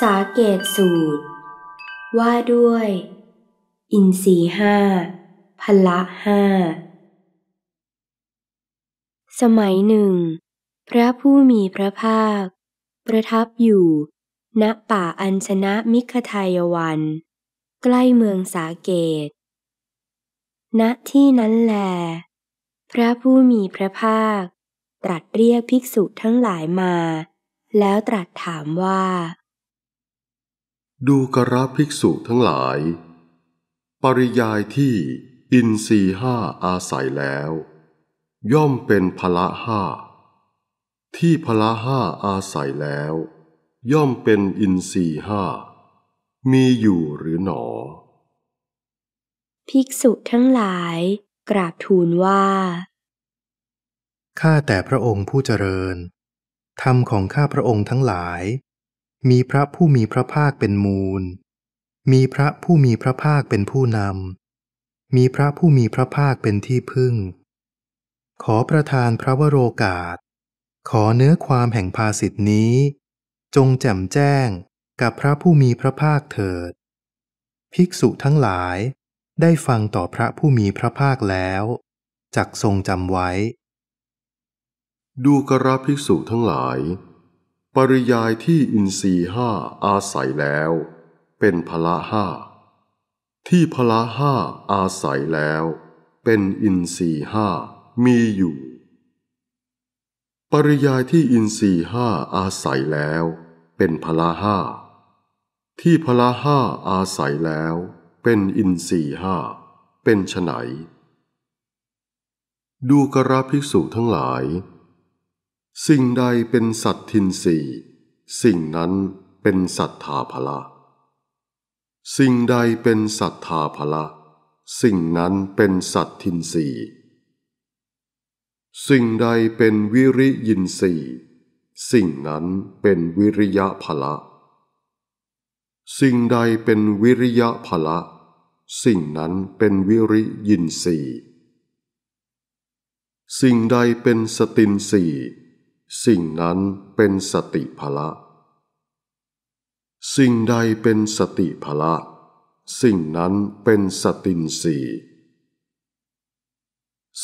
สาเกตสูตร ว่าด้วย อินสีห้าพละห้า สมัยหนึ่ง พระผู้มีพระภาค ประทับอยู่ ณป่าอัญชนะมิขทายวันใกล้เมืองสาเกต ณที่นั้นแล พระผู้มีพระภาค ตรัสเรียกภิกษุทั้งหลายมา แล้วตรัสถามว่าดูกระภิกษุทั้งหลาย ปริยายที่อินทรีห้าอาศัยแล้ว ย่อมเป็นพละห้าที่พละห้าอาศัยแล้ว ย่อมเป็นอินทรีห้ามีอยู่หรือหนอ ภิกษุทั้งหลายกราบทูลว่า ข้าแต่พระองค์ผู้เจริญธรรมของข้าพระองค์ทั้งหลายมีพระผู้มีพระภาคเป็นมูล มีพระผู้มีพระภาคเป็นผู้นำ มีพระผู้มีพระภาคเป็นที่พึ่ง ขอประทานพระวโรกาส ขอเนื้อความแห่งภาสิทธินี้ จงแจ่มแจ้งกับพระผู้มีพระภาคเถิด ภิกษุทั้งหลายได้ฟังต่อพระผู้มีพระภาคแล้วจักทรงจำไว้ ดูกระภิกษุทั้งหลายปริยายที่อินทรีห้าอาศัยแล้ว เป็นพละห้าที่พละห้าอาศัยแล้ว เป็นอินทรีห้ามีอยู่ ปริยายที่อินทรีห้าอาศัยแล้ว เป็นพละห้าที่พละห้าอาศัยแล้ว เป็นอินทรีห้าเป็นไฉนดูกราภิกษุทั้งหลายสิ่งใดเป็นสัตทินสีสิ่งนั้นเป็นสัทธาภละสิ่งใดเป็นสัทธาภละสิ่งนั้นเป็นสัตทินสี สิ่งใดเป็นวิริยินสีสิ่งนั้นเป็นวิริยะภละสิ่งใดเป็นวิริยะภละสิ่งนั้นเป็นวิริยินสีสิ่งใดเป็นสตินสีสิ่งนั้นเป็นสติภละ สิ่งใดเป็นสติภละ สิ่งนั้นเป็นสตินสี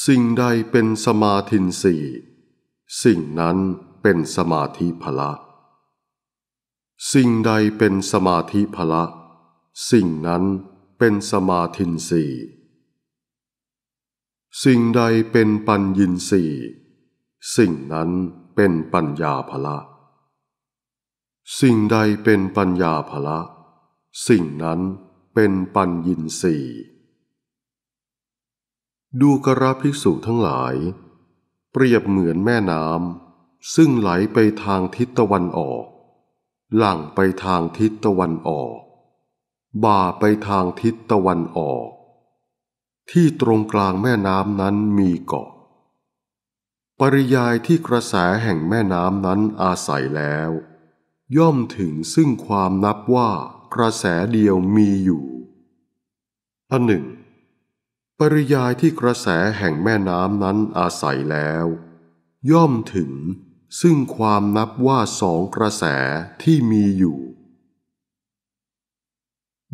สิ่งใดเป็นสมาธินสี สิ่งนั้นเป็นสมาธิภละ สิ่งใดเป็นสมาธิภละ สิ่งนั้นเป็นสมาธินสีสิ่งใดเป็นปัญญินสีสิ่งนั้นเป็นปัญญาภละ สิ่งใดเป็นปัญญาภละ สิ่งนั้นเป็นปัญญินสีดูกระภิกษุทั้งหลาย เปรียบเหมือนแม่น้ำ ซึ่งไหลไปทางทิศตะวันออก หลั่งไปทางทิศตะวันออก บ่าไปทางทิศตะวันออก ที่ตรงกลางแม่น้ำนั้นมีเกาะปริยายที่กระแสแห่งแม่น้ำนั้นอาศัยแล้ว ย่อมถึงซึ่งความนับว่ากระแสเดียวมีอยู่อันหนึ่งปริยายที่กระแสแห่งแม่น้ำนั้นอาศัยแล้ว ย่อมถึงซึ่งความนับว่าสองกระแสที่มีอยู่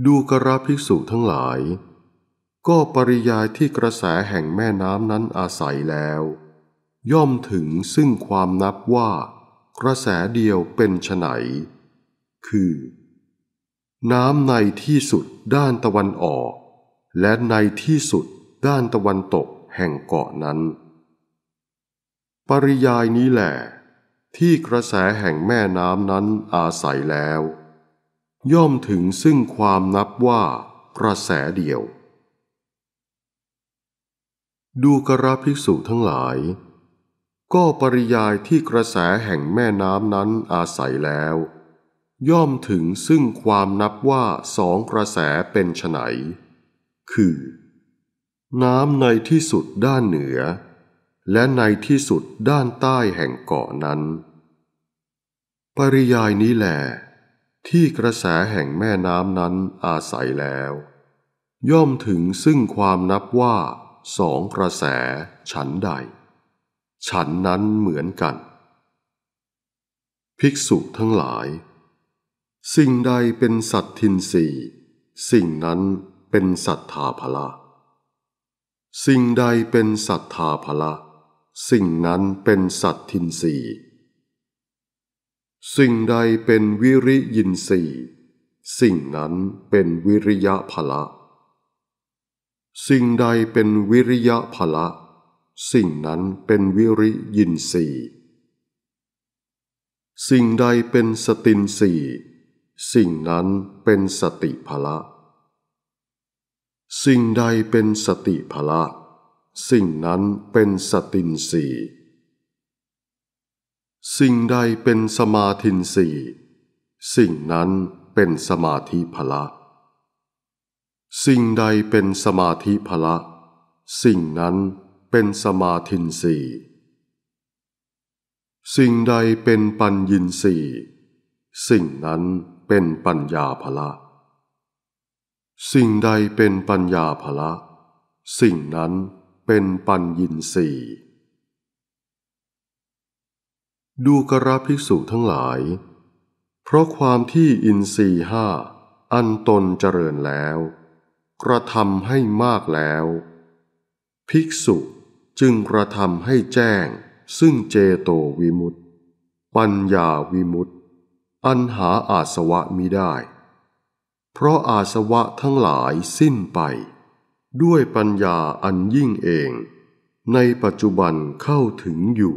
ดูกระภิกษุทั้งหลาย ก็ปริยายที่กระแสแห่งแม่น้ำนั้นอาศัยแล้วย่อมถึงซึ่งความนับว่ากระแสเดียวเป็นไนคือ น้ำในที่สุดด้านตะวันออก และในที่สุดด้านตะวันตกแห่งเกาะนั้น ปริยายนี้แหละ ที่กระแสแห่งแม่น้ำนั้นอาศัยแล้ว ย่อมถึงซึ่งความนับว่ากระแสเดียว ดูกระภิกษุทั้งหลายก็ปริยายที่กระแสแห่งแม่น้ำนั้นอาศัยแล้ว ย่อมถึงซึ่งความนับว่าสองกระแสเป็นไนคือ น้ำในที่สุดด้านเหนือ และในที่สุดด้านใต้แห่งเกาะนั้น ปริยายนี้แหลที่กระแสแห่งแม่น้ำนั้นอาศัยแล้ว ย่อมถึงซึ่งความนับว่าสองกระแสฉันใดฉันนั้นเหมือนกัน ภิกษุทั้งหลาย สิ่งใดเป็นสัตทินสีสิ่งนั้นเป็นสัทธาภละ สิ่งใดเป็นสัทธาภละ สิ่งนั้นเป็นสัตทินสี สิ่งใดเป็นวิริยินสีสิ่งนั้นเป็นวิริยะภละ สิ่งใดเป็นวิริยะภละสิ่งนั้นเป็นวิริยินสีสิ่งใดเป็นสตินสีสิ่งนั้นเป็นสติภละ สิ่งใดเป็นสติภละ สิ่งนั้นเป็นสตินสีสิ่งใดเป็นสมาธินสีสิ่งนั้นเป็นสมาธิภละ สิ่งใดเป็นสมาธิภละ สิ่งนั้นเป็นสมาธินสีสิ่งใดเป็นปัญญินสีสิ่งนั้นเป็นปัญญาภละ สิ่งใดเป็นปัญญาภละ สิ่งนั้นเป็นปัญญินสีดูกระภิกษุทั้งหลาย เพราะความที่อินสรีห้าอันตนเจริญแล้ว กระทำให้มากแล้ว ภิกษุจึงกระทำให้แจ้งซึ่งเจโตวิมุตติปัญญาวิมุตติอันหาอาสวะมิได้ เพราะอาสวะทั้งหลายสิ้นไป ด้วยปัญญาอันยิ่งเอง ในปัจจุบันเข้าถึงอยู่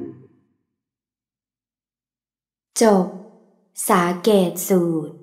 จบ สาเกตสูตร